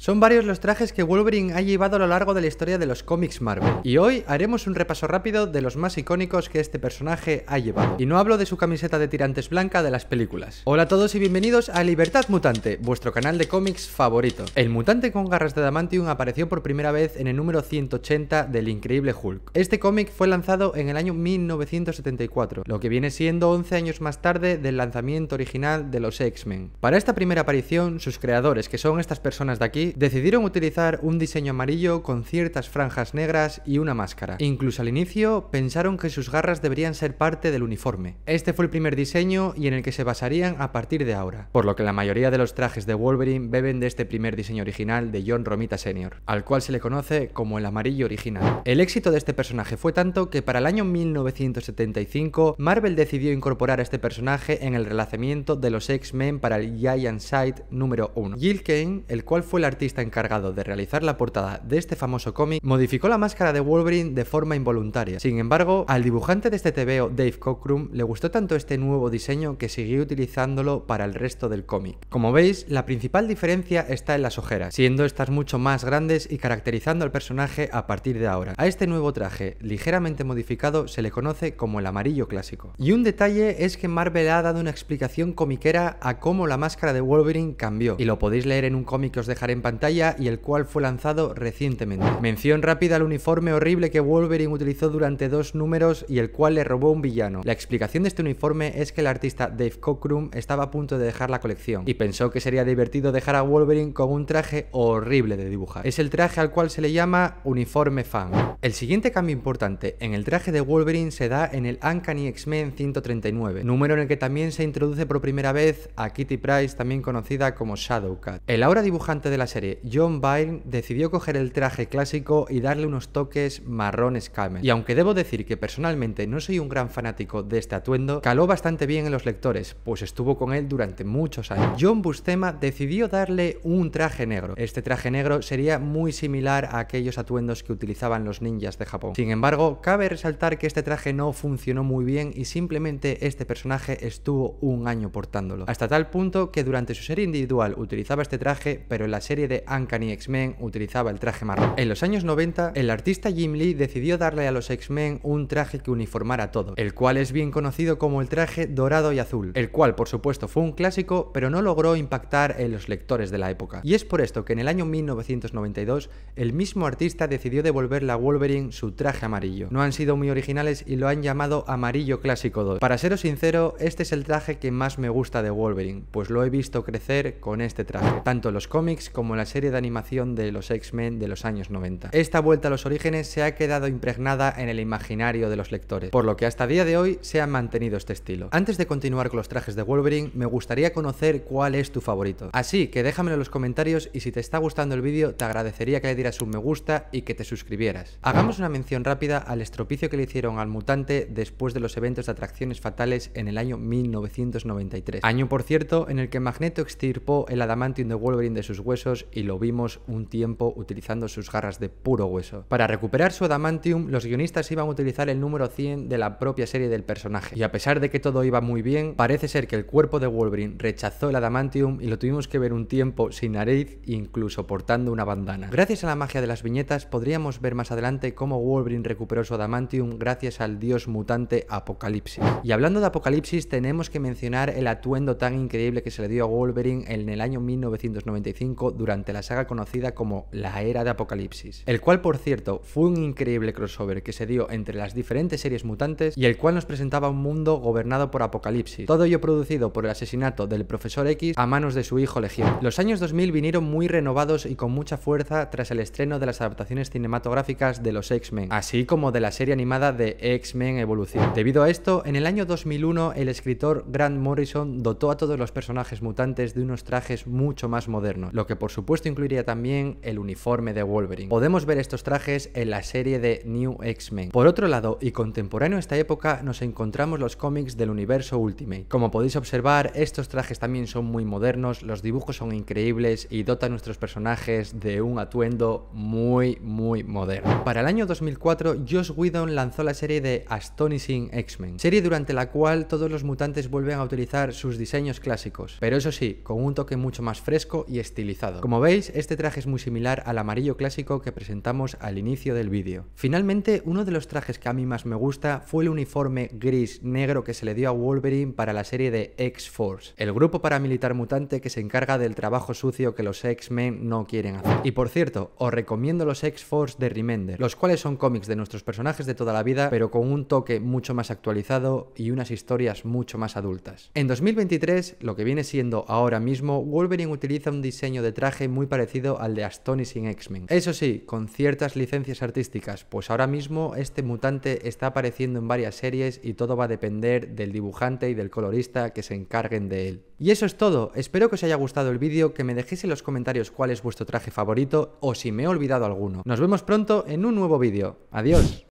Son varios los trajes que Wolverine ha llevado a lo largo de la historia de los cómics Marvel, y hoy haremos un repaso rápido de los más icónicos que este personaje ha llevado. Y no hablo de su camiseta de tirantes blanca de las películas. Hola a todos y bienvenidos a Libertad Mutante, vuestro canal de cómics favorito. El mutante con garras de Damantium apareció por primera vez en el número 180 del Increíble Hulk. Este cómic fue lanzado en el año 1974, lo que viene siendo 11 años más tarde del lanzamiento original de los X-Men. Para esta primera aparición, sus creadores, que son estas personas de aquí, decidieron utilizar un diseño amarillo con ciertas franjas negras y una máscara. Incluso al inicio pensaron que sus garras deberían ser parte del uniforme. Este fue el primer diseño y en el que se basarían a partir de ahora, por lo que la mayoría de los trajes de Wolverine beben de este primer diseño original de John Romita Sr., al cual se le conoce como el amarillo original. El éxito de este personaje fue tanto que para el año 1975 Marvel decidió incorporar a este personaje en el relanzamiento de los X-Men para el Giant Sight número 1. Gil Kane, el cual fue el artista encargado de realizar la portada de este famoso cómic, modificó la máscara de Wolverine de forma involuntaria. Sin embargo, al dibujante de este TVO, Dave Cockrum, le gustó tanto este nuevo diseño que siguió utilizándolo para el resto del cómic. Como veis, la principal diferencia está en las ojeras, siendo estas mucho más grandes y caracterizando al personaje a partir de ahora. A este nuevo traje, ligeramente modificado, se le conoce como el amarillo clásico. Y un detalle es que Marvel ha dado una explicación comiquera a cómo la máscara de Wolverine cambió, y lo podéis leer en un cómic que os dejaré en y el cual fue lanzado recientemente. Mención rápida al uniforme horrible que Wolverine utilizó durante dos números y el cual le robó un villano. La explicación de este uniforme es que el artista Dave Cockrum estaba a punto de dejar la colección y pensó que sería divertido dejar a Wolverine con un traje horrible de dibujar. Es el traje al cual se le llama uniforme fan. El siguiente cambio importante en el traje de Wolverine se da en el Uncanny X-Men 139, número en el que también se introduce por primera vez a Kitty Price, también conocida como Shadowcat. El ahora dibujante de la serie John Byrne decidió coger el traje clásico y darle unos toques marrones camel. Y aunque debo decir que personalmente no soy un gran fanático de este atuendo, caló bastante bien en los lectores, pues estuvo con él durante muchos años. John Bustema decidió darle un traje negro. Este traje negro sería muy similar a aquellos atuendos que utilizaban los ninjas de Japón. Sin embargo, cabe resaltar que este traje no funcionó muy bien y simplemente este personaje estuvo un año portándolo. Hasta tal punto que durante su serie individual utilizaba este traje, pero en la serie de y X-Men utilizaba el traje marrón. En los años 90, el artista Jim Lee decidió darle a los X-Men un traje que uniformara todo, el cual es bien conocido como el traje dorado y azul, el cual por supuesto fue un clásico, pero no logró impactar en los lectores de la época. Y es por esto que en el año 1992, el mismo artista decidió devolverle a Wolverine su traje amarillo. No han sido muy originales y lo han llamado amarillo clásico 2. Para seros sincero, este es el traje que más me gusta de Wolverine, pues lo he visto crecer con este traje, tanto en los cómics como en la serie de animación de los X-Men de los años 90. Esta vuelta a los orígenes se ha quedado impregnada en el imaginario de los lectores, por lo que hasta día de hoy se ha mantenido este estilo. Antes de continuar con los trajes de Wolverine, me gustaría conocer cuál es tu favorito. Así que déjamelo en los comentarios y si te está gustando el vídeo, te agradecería que le dieras un me gusta y que te suscribieras. Hagamos una mención rápida al estropicio que le hicieron al mutante después de los eventos de atracciones fatales en el año 1993. Año, por cierto, en el que Magneto extirpó el adamantium de Wolverine de sus huesos y lo vimos un tiempo utilizando sus garras de puro hueso. Para recuperar su adamantium, los guionistas iban a utilizar el número 100 de la propia serie del personaje, y a pesar de que todo iba muy bien, parece ser que el cuerpo de Wolverine rechazó el adamantium y lo tuvimos que ver un tiempo sin nariz incluso portando una bandana. Gracias a la magia de las viñetas, podríamos ver más adelante cómo Wolverine recuperó su adamantium gracias al dios mutante Apocalipsis. Y hablando de Apocalipsis, tenemos que mencionar el atuendo tan increíble que se le dio a Wolverine en el año 1995 durante la saga conocida como la Era de Apocalipsis, el cual por cierto fue un increíble crossover que se dio entre las diferentes series mutantes y el cual nos presentaba un mundo gobernado por Apocalipsis, todo ello producido por el asesinato del profesor X a manos de su hijo Legión. Los años 2000 vinieron muy renovados y con mucha fuerza tras el estreno de las adaptaciones cinematográficas de los X-Men, así como de la serie animada de X-Men Evolución. Debido a esto, en el año 2001 el escritor Grant Morrison dotó a todos los personajes mutantes de unos trajes mucho más modernos, lo que por su supuesto incluiría también el uniforme de Wolverine. Podemos ver estos trajes en la serie de New X-Men. Por otro lado, y contemporáneo a esta época, nos encontramos los cómics del universo Ultimate. Como podéis observar, estos trajes también son muy modernos, los dibujos son increíbles y dotan a nuestros personajes de un atuendo muy, muy moderno. Para el año 2004, Josh Whedon lanzó la serie de Astonishing X-Men, serie durante la cual todos los mutantes vuelven a utilizar sus diseños clásicos, pero eso sí, con un toque mucho más fresco y estilizado. Como veis, este traje es muy similar al amarillo clásico que presentamos al inicio del vídeo. Finalmente, uno de los trajes que a mí más me gusta fue el uniforme gris-negro que se le dio a Wolverine para la serie de X-Force, el grupo paramilitar mutante que se encarga del trabajo sucio que los X-Men no quieren hacer. Y por cierto, os recomiendo los X-Force de Remender, los cuales son cómics de nuestros personajes de toda la vida, pero con un toque mucho más actualizado y unas historias mucho más adultas. En 2023, lo que viene siendo ahora mismo, Wolverine utiliza un diseño de traje muy parecido al de Astonishing X-Men. Eso sí, con ciertas licencias artísticas, pues ahora mismo este mutante está apareciendo en varias series y todo va a depender del dibujante y del colorista que se encarguen de él. Y eso es todo, espero que os haya gustado el vídeo, que me dejéis en los comentarios cuál es vuestro traje favorito o si me he olvidado alguno. Nos vemos pronto en un nuevo vídeo. Adiós.